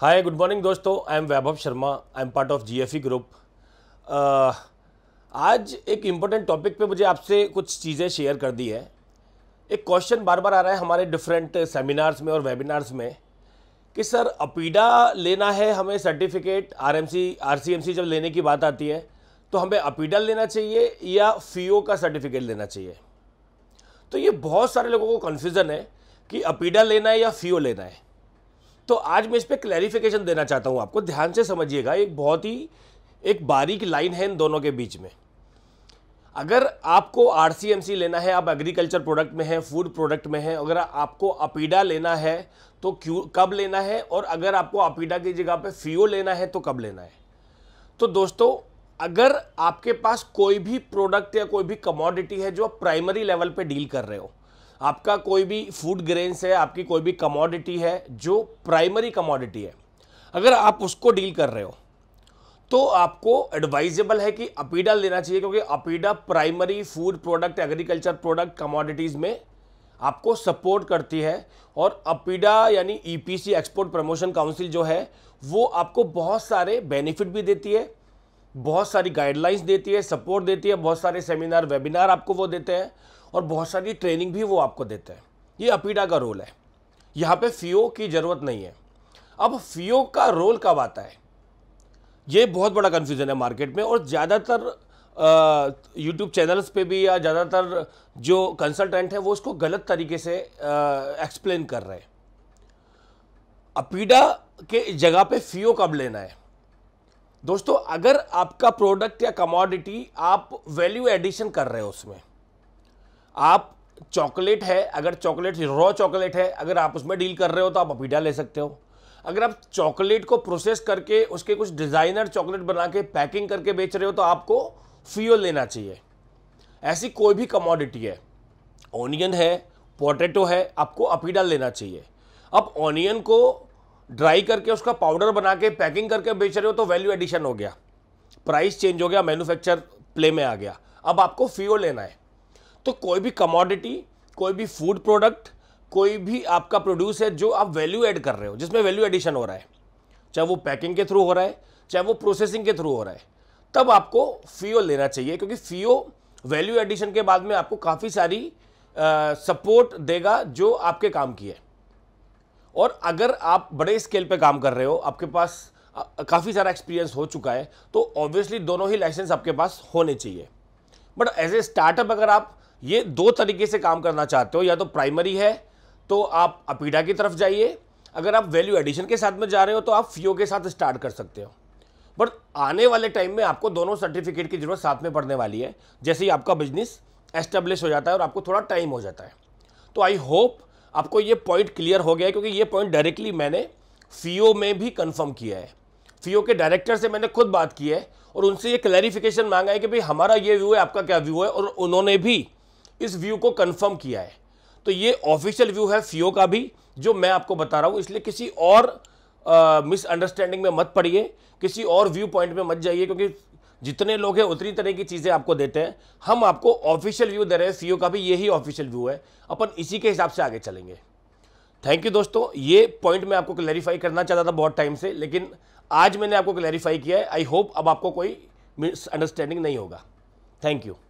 हाय good morning दोस्तों I am Vaibhav Sharma I am part of GFE group आज एक important topic पे मुझे आपसे कुछ चीज़ें शेयर कर दी है एक क्वेश्चन बार बार आ रहा है हमारे डिफरेंट सेमिनार्स में और वेबिनार्स में कि सर अपीडा लेना है हमें सर्टिफिकेट आरएमसी आरसीएमसी जब लेने की बात आती है तो हमें अपीडा लेना चाहिए या फीओ का सर्टिफिकेट लेना चाहिए तो ये बहुत सारे लोगों को कन्फ्यूज़न है कि अपीडा लेना है या फीओ लेना है तो आज मैं इस पर क्लैरिफिकेशन देना चाहता हूँ आपको ध्यान से समझिएगा एक बहुत ही एक बारीक लाइन है इन दोनों के बीच में अगर आपको आर लेना है आप एग्रीकल्चर प्रोडक्ट में हैं फूड प्रोडक्ट में हैं अगर आपको अपीडा लेना है तो क्यों कब लेना है और अगर आपको अपीडा की जगह पे फीओ लेना है तो कब लेना है तो दोस्तों अगर आपके पास कोई भी प्रोडक्ट या कोई भी कमोडिटी है जो आप प्राइमरी लेवल पे डील कर रहे हो आपका कोई भी फूड ग्रेन्स है आपकी कोई भी कमोडिटी है जो प्राइमरी कमोडिटी है अगर आप उसको डील कर रहे हो तो आपको एडवाइजेबल है कि अपीडा लेना चाहिए क्योंकि APEDA primary food product agriculture product commodities में आपको सपोर्ट करती है और अपीडा यानी ईपीसी एक्सपोर्ट प्रमोशन काउंसिल जो है वो आपको बहुत सारे बेनिफिट भी देती है बहुत सारी गाइडलाइंस देती है सपोर्ट देती है बहुत सारे सेमिनार वेबिनार आपको वो देते हैं और बहुत सारी ट्रेनिंग भी वो आपको देते हैं ये अपीडा का रोल है यहाँ पे फीओ की ज़रूरत नहीं है अब फीओ का रोल कब आता है ये बहुत बड़ा कन्फ्यूज़न है मार्केट में और ज़्यादातर यूट्यूब चैनल्स पे भी या ज़्यादातर जो कंसल्टेंट हैं वो इसको गलत तरीके से एक्सप्लेन कर रहे हैं अपीडा के जगह पे फीओ कब लेना है दोस्तों अगर आपका प्रोडक्ट या कमोडिटी आप वैल्यू एडिशन कर रहे हो उसमें आप चॉकलेट है अगर चॉकलेट रॉ चॉकलेट है अगर आप उसमें डील कर रहे हो तो आप अपीडा ले सकते हो अगर आप चॉकलेट को प्रोसेस करके उसके कुछ डिज़ाइनर चॉकलेट बना के पैकिंग करके बेच रहे हो तो आपको फ्यूल लेना चाहिए ऐसी कोई भी कमोडिटी है ऑनियन है पोटैटो है आपको अपीडा लेना चाहिए अब ऑनियन को ड्राई करके उसका पाउडर बना के पैकिंग करके बेच रहे हो तो वैल्यू एडिशन हो गया प्राइस चेंज हो गया मैन्युफैक्चर प्ले में आ गया अब आपको फ्यूल लेना है तो कोई भी कमोडिटी कोई भी फूड प्रोडक्ट कोई भी आपका प्रोड्यूस है जो आप वैल्यू ऐड कर रहे हो जिसमें वैल्यू एडिशन हो रहा है चाहे वो पैकिंग के थ्रू हो रहा है चाहे वो प्रोसेसिंग के थ्रू हो रहा है तब आपको फीओ लेना चाहिए क्योंकि फीओ वैल्यू एडिशन के बाद में आपको काफ़ी सारी सपोर्ट देगा जो आपके काम की है और अगर आप बड़े स्केल पे काम कर रहे हो आपके पास काफ़ी सारा एक्सपीरियंस हो चुका है तो ऑब्वियसली दोनों ही लाइसेंस आपके पास होने चाहिए बट एज ए स्टार्टअप अगर आप ये दो तरीके से काम करना चाहते हो या तो प्राइमरी है तो आप अपीडा की तरफ जाइए अगर आप वैल्यू एडिशन के साथ में जा रहे हो तो आप फीओ के साथ स्टार्ट कर सकते हो बट आने वाले टाइम में आपको दोनों सर्टिफिकेट की ज़रूरत साथ में पड़ने वाली है जैसे ही आपका बिजनेस एस्टेब्लिश हो जाता है और आपको थोड़ा टाइम हो जाता है तो आई होप आपको ये पॉइंट क्लियर हो गया है क्योंकि ये पॉइंट डायरेक्टली मैंने फीओ में भी कन्फर्म किया है फीओ के डायरेक्टर से मैंने खुद बात की है और उनसे ये क्लैरिफिकेशन मांगा है कि भाई हमारा ये व्यू है आपका क्या व्यू है और उन्होंने भी इस व्यू को कंफर्म किया है तो ये ऑफिशियल व्यू है फीओ का भी जो मैं आपको बता रहा हूँ इसलिए किसी और मिसअंडरस्टैंडिंग में मत पड़िए किसी और व्यू पॉइंट में मत जाइए क्योंकि जितने लोग हैं उतनी तरह की चीज़ें आपको देते हैं हम आपको ऑफिशियल व्यू दे रहे हैं फीओ का भी यही ऑफिशियल व्यू है अपन इसी के हिसाब से आगे चलेंगे थैंक यू दोस्तों ये पॉइंट मैं आपको क्लैरिफाई करना चाहता था बहुत टाइम से लेकिन आज मैंने आपको क्लैरिफाई किया है आई होप अब आपको कोई मिसअंडरस्टैंडिंग नहीं होगा थैंक यू